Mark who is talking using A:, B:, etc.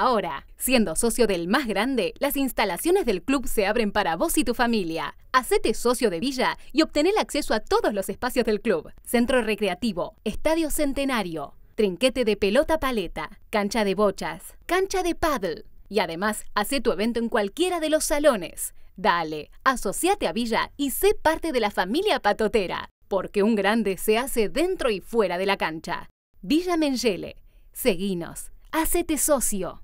A: ahora. Siendo socio del más grande, las instalaciones del club se abren para vos y tu familia. Hacete socio de Villa y obtén el acceso a todos los espacios del club. Centro Recreativo, Estadio Centenario, Trinquete de Pelota Paleta, Cancha de Bochas, Cancha de Paddle. Y además, hace tu evento en cualquiera de los salones. Dale, asociate a Villa y sé parte de la familia patotera, porque un grande se hace dentro y fuera de la cancha. Villa Mengele, seguinos, hacete socio.